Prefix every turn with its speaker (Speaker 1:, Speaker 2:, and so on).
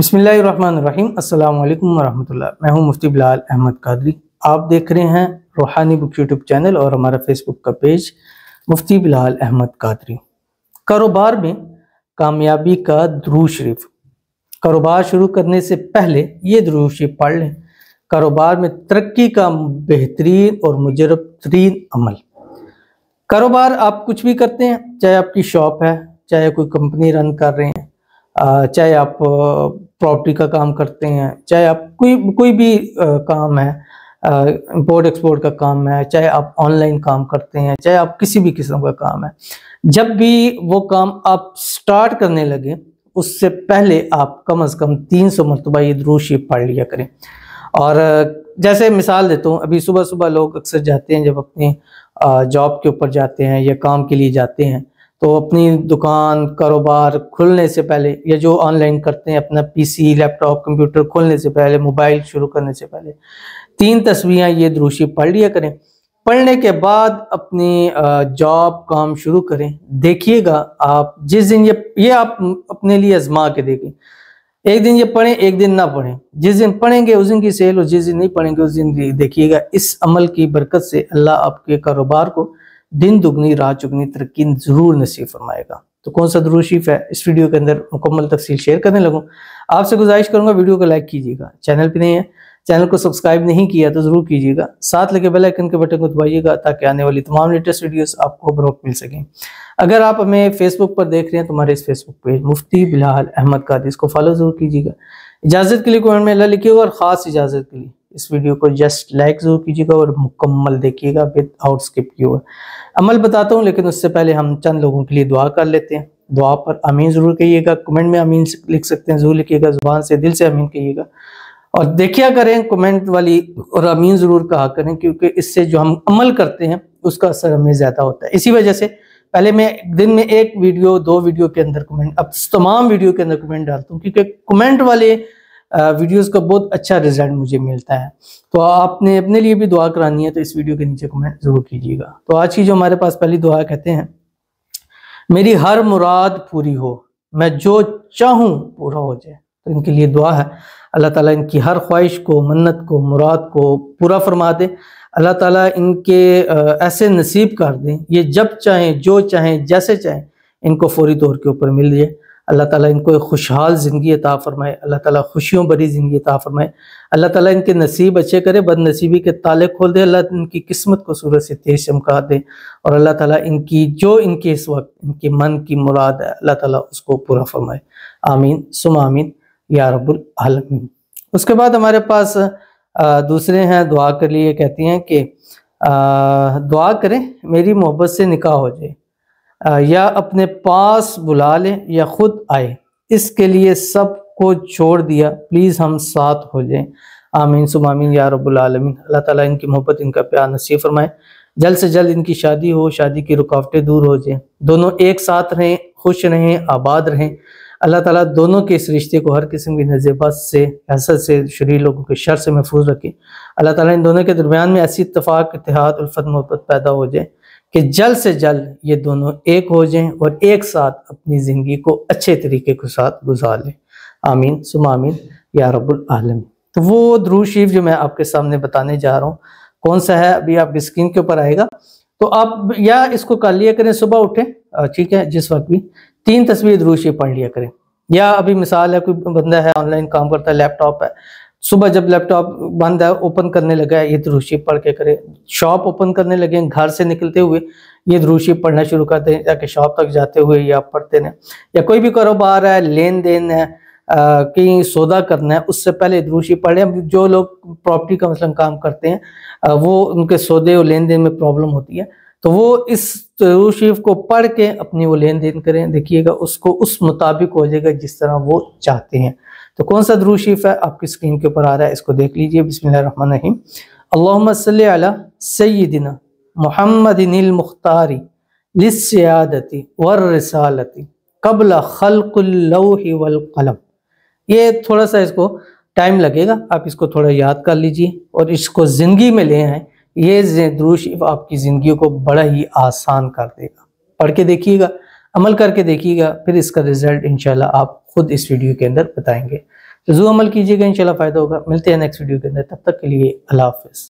Speaker 1: बसमीम अल्लाम वरहमल मैं हूं मुफ्ती बिलाल अहमद कादरी आप देख रहे हैं रूहानी बुक यूट्यूब चैनल और हमारा फेसबुक का पेज मुफ्ती बिलाल अहमद कादरी कारोबार में कामयाबी का द्रू शरीफ कारोबार शुरू करने से पहले ये द्रू शरीफ पढ़ लें कारोबार में तरक्की का बेहतरीन और मुजरब तरीन अमल कारोबार आप कुछ भी करते हैं चाहे आपकी शॉप है चाहे कोई कंपनी रन कर रहे हैं चाहे आप प्रॉपर्टी का काम करते हैं चाहे आप कोई कोई भी आ, काम है इम्पोर्ट एक्सपोर्ट का काम है चाहे आप ऑनलाइन काम करते हैं चाहे आप किसी भी किस्म का काम है जब भी वो काम आप स्टार्ट करने लगे उससे पहले आप कम अज़ कम तीन सौ मरतबा ये दरूज शरीफ पढ़ लिया करें और जैसे मिसाल देता हूँ अभी सुबह सुबह लोग अक्सर जाते हैं जब अपने जॉब के ऊपर जाते हैं या काम के लिए जाते हैं तो अपनी दुकान कारोबार खुलने से पहले या जो ऑनलाइन करते हैं अपना पीसी लैपटॉप कंप्यूटर खोलने से पहले मोबाइल शुरू करने से पहले तीन तस्वीरें ये द्रुशी पढ़ लिया करें पढ़ने के बाद अपनी जॉब काम शुरू करें देखिएगा आप जिस दिन ये ये आप अपने लिए आजमा के देखें एक दिन ये पढ़ें एक दिन ना पढ़ें जिस दिन पढ़ेंगे उस दिन की सेल और जिस दिन नहीं पढ़ेंगे उस दिन देखिएगा इस अमल की बरकत से अल्लाह आपके कारोबार को दिन दुगनी रात चुगनी तरक्की जरूर नसीब फरमाएगा तो कौन सा दुरूशीफ है इस वीडियो के अंदर मुकम्मल तफसील शेयर करने लगूँ आपसे गुजारिश करूँगा वीडियो को लाइक कीजिएगा चैनल पर नहीं है चैनल को सब्सक्राइब नहीं किया तो ज़रूर कीजिएगा साथ लगे बेल आइकन के बटन को दबाइएगा ताकि आने वाली तमाम लेटेस्ट वीडियोस आपको बरोक मिल सकें अगर आप हमें फेसबुक पर देख रहे हैं तो हमारे इस फेसबुक पेज मुफ्ती बिलाल अहमद कादी इसको फॉलो ज़रूर कीजिएगा इजाज़त के लिए कमेंट में अल्लाह लिखिएगा और ख़ास इजाज़त के लिए इस वीडियो को जस्ट लाइक ज़रूर कीजिएगा और मुकम्मल देखिएगा विद आउट स्किप किए अमल बताता हूँ लेकिन उससे पहले हम चंद लोगों के लिए दुआ कर लेते हैं दुआ पर अमीन ज़रूर कहिएगा कमेंट में अमीन लिख सकते हैं ज़रूर लिखिएगा ज़ुबान से दिल से अमीन कहिएगा और देखिया करें कमेंट वाली और अमीन ज़रूर कहा करें क्योंकि इससे जो हम अमल करते हैं उसका असर हमें ज़्यादा होता है इसी वजह से पहले मैं दिन में एक वीडियो दो वीडियो के अंदर कमेंट अब तमाम वीडियो के अंदर कमेंट डालता हूँ क्योंकि कमेंट वाले वीडियोस का बहुत अच्छा रिजल्ट मुझे मिलता है तो आपने अपने लिए भी दुआ करानी है तो इस वीडियो के नीचे कमेंट ज़रूर कीजिएगा तो आज की जो हमारे पास पहली दुआ कहते हैं मेरी हर मुराद पूरी हो मैं जो चाहूँ पूरा हो जाए तो इनके लिए दुआ है अल्लाह ताला इनकी हर ख्वाहिश को मन्नत को मुराद को पूरा फरमा दे अल्लाह ताला इनके ऐसे नसीब कर दें ये जब चाहें जो चाहें जैसे चाहें इनको फौरी तौर के ऊपर मिल जाए अल्लाह ताला इनको एक खुशहाल ज़िंदगी अता फ़रमाए अल्लाह ताला खुशियों भरी ज़िंदगी अता फ़रमाए अल्लाह ताला इनके नसीब अच्छे करे बदनसीबी के ताले खोल दे अल्लाह इनकी किस्मत को सूरज से तेज चमका दे और अल्लाह ताला इनकी जो इनके इस वक्त इनके मन की मुराद है अल्लाह ताला उसको पूरा फरमाए आमीन सुम आमीन या रब्बुल आलमीन उसके बाद हमारे पास दूसरे हैं दुआ के लिए कहती हैं कि दुआ करें मेरी मोहब्बत से निकाह हो जाए या अपने पास बुला लें या खुद आए इसके लिए सब को छोड़ दिया प्लीज़ हम साथ हो जाएं आमीन सुम आमीन या रबालमीन अल्लाह ताला इनकी मोहब्बत इनका प्यार नसीब फरमाए जल्द से जल्द इनकी शादी हो शादी की रुकावटें दूर हो जाएं दोनों एक साथ रहें खुश रहें आबाद रहें अल्लाह ताला दोनों के इस रिश्ते को हर किस्म की नज़ेबत से हसद से शरीर लोगों के शर से महफूज रखें अल्लाह ताला इन दोनों के दरमियान में ऐसी इतफाक़ इतिहाद उल्फत मोहब्बत पैदा हो जाए कि जल्द से जल्द ये दोनों एक हो जाएं और एक साथ अपनी ज़िंदगी को अच्छे तरीके के साथ गुजार लें आमीन आमीन या रब्बुल आलम तो वो द्रू शरीफ जो मैं आपके सामने बताने जा रहा हूँ कौन सा है अभी आपकी स्क्रीन के ऊपर आएगा तो आप या इसको कर लिया करें सुबह उठें ठीक है जिस वक्त भी तीन तस्वीर द्रू शरीफ पढ़ लिया करें या अभी मिसाल है कोई बंदा है ऑनलाइन काम करता है लैपटॉप है सुबह जब लैपटॉप बंद है ओपन करने लगा ये ध्रुषि पढ़ के करें शॉप ओपन करने लगे घर से निकलते हुए ये ध्रुषि पढ़ना शुरू कर दें जाके शॉप तक जाते हुए या पढ़ते रहें या कोई भी कारोबार है लेन देन है कहीं सौदा करना है उससे पहले ध्रुषि पढ़ें जो लोग प्रॉपर्टी का मसलन काम करते हैं आ, वो उनके सौदे और लेन देन में प्रॉब्लम होती है तो वो इस तरू शरीफ को पढ़ के अपनी वो लेन देन करें देखिएगा उसको उस मुताबिक हो जाएगा जिस तरह वो चाहते हैं तो कौन सा दरू शरीफ है आपकी स्क्रीन के ऊपर आ रहा है इसको देख लीजिए बिसमीम अल्लाम सैदिना मुख्तारी लिसयादती वर्रसालती कबला खलकलम ये थोड़ा सा इसको टाइम लगेगा आप इसको थोड़ा याद कर लीजिए और इसको ज़िंदगी में ले आएँ ये जैदरूशिफ आपकी ज़िंदगी को बड़ा ही आसान कर देगा पढ़ के देखिएगा अमल करके देखिएगा फिर इसका रिजल्ट इनशाला आप खुद इस वीडियो के अंदर बताएंगे तो जो अमल कीजिएगा इन फ़ायदा होगा मिलते हैं नेक्स्ट वीडियो के अंदर तब तक के लिए अल्लाह हाफ